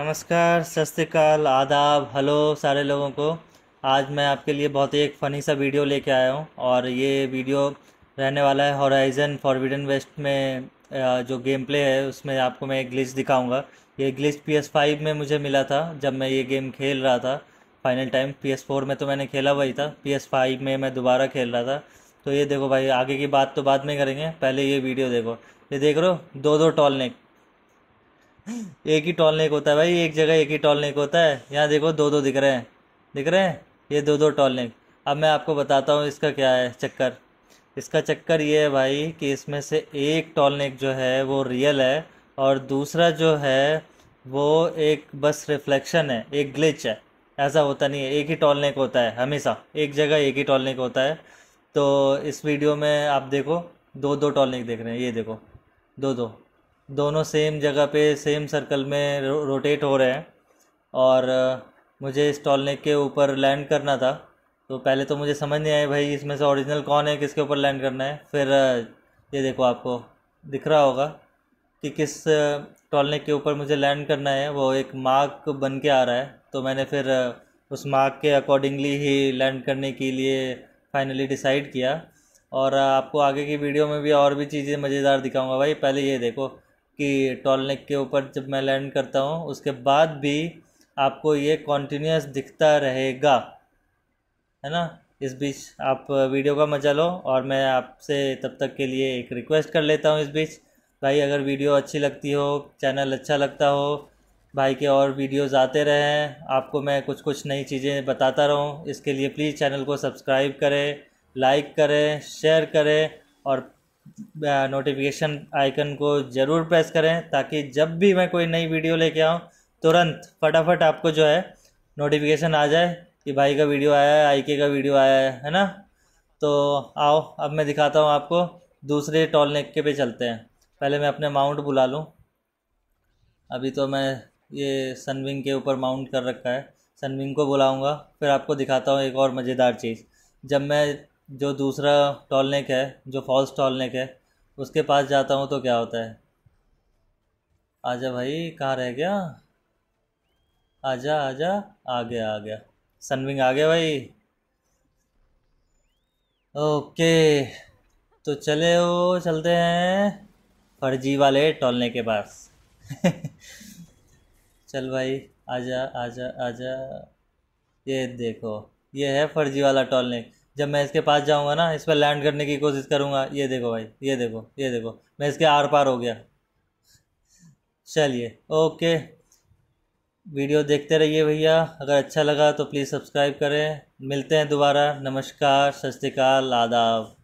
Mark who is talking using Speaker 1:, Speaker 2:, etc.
Speaker 1: नमस्कार सत्यकाल आदाब हेलो सारे लोगों को आज मैं आपके लिए बहुत ही एक फ़नी सा वीडियो लेके आया हूँ और ये वीडियो रहने वाला है हॉराइजन फॉरविडन वेस्ट में जो गेम प्ले है उसमें आपको मैं एक ग्लिच दिखाऊंगा ये ग्लिच पी एस फाइव में मुझे मिला था जब मैं ये गेम खेल रहा था final time P S four में तो मैंने खेला वही था पी एस फाइव में मैं दोबारा खेल रहा था तो ये देखो भाई आगे की बात तो बाद में करेंगे पहले ये वीडियो देखो ये देख रहे हो दो दो टॉल नेक एक ही टॉल नेक होता है भाई एक जगह एक ही टॉल नेक होता है यहाँ देखो दो दो दिख रहे हैं दिख रहे हैं ये दो दो टॉल नेक अब मैं आपको बताता हूँ इसका क्या है चक्कर इसका चक्कर ये है भाई कि इसमें से एक टॉल नेक जो है वो रियल है और दूसरा जो है वो एक बस रिफ्लेक्शन है एक ग्लिच है ऐसा होता नहीं है एक ही टॉल नेक होता है हमेशा एक जगह एक ही टॉल नेक होता है तो इस वीडियो में आप देखो दो दो टॉल नेक देख रहे हैं ये देखो दो दो दोनों सेम जगह पे सेम सर्कल में रो, रोटेट हो रहे हैं और मुझे इस टॉलनेक के ऊपर लैंड करना था तो पहले तो मुझे समझ नहीं आया भाई इसमें से ओरिजिनल कौन है किसके ऊपर लैंड करना है फिर ये देखो आपको दिख रहा होगा कि किस टॉलनेक के ऊपर मुझे लैंड करना है वो एक मार्क बन के आ रहा है तो मैंने फिर उस मार्क के अकॉर्डिंगली ही लैंड करने के लिए फाइनली डिसाइड किया और आपको आगे की वीडियो में भी और भी चीज़ें मज़ेदार दिखाऊंगा भाई पहले ये देखो कि टॉल नेक के ऊपर जब मैं लैंड करता हूँ उसके बाद भी आपको ये कॉन्टीन्यूस दिखता रहेगा है ना इस बीच आप वीडियो का मजा लो और मैं आपसे तब तक के लिए एक रिक्वेस्ट कर लेता हूँ इस बीच भाई अगर वीडियो अच्छी लगती हो चैनल अच्छा लगता हो भाई के और वीडियोज़ आते रहें आपको मैं कुछ कुछ नई चीज़ें बताता रहूँ इसके लिए प्लीज़ चैनल को सब्सक्राइब करें लाइक करें शेयर करें और नोटिफिकेशन आइकन को ज़रूर प्रेस करें ताकि जब भी मैं कोई नई वीडियो लेके आऊँ तुरंत फटाफट आपको जो है नोटिफिकेशन आ जाए कि भाई का वीडियो आया है आई के का वीडियो आया है है ना तो आओ अब मैं दिखाता हूँ आपको दूसरे टॉल नेक के पे चलते हैं पहले मैं अपने माउंट बुला लूँ अभी तो मैं ये सनविंग के ऊपर माउंट कर रखा है सनविंग को बुलाऊँगा फिर आपको दिखाता हूँ एक और मज़ेदार चीज़ जब मैं जो दूसरा टॉल नेक है जो फॉल्स टॉल नेक है उसके पास जाता हूँ तो क्या होता है आजा भाई कहाँ रह गया आजा आजा आ गया आ गया सनविंग आ गया भाई ओके तो चले वो चलते हैं फर्जी वाले टॉलने के पास चल भाई आजा आजा आजा ये देखो ये है फर्जी वाला टॉलने जब मैं इसके पास जाऊँगा ना इस पर लैंड करने की कोशिश करूँगा ये देखो भाई ये देखो ये देखो मैं इसके आर पार हो गया चलिए ओके वीडियो देखते रहिए भैया अगर अच्छा लगा तो प्लीज़ सब्सक्राइब करें मिलते हैं दोबारा नमस्कार सत श्रीकाल आदाब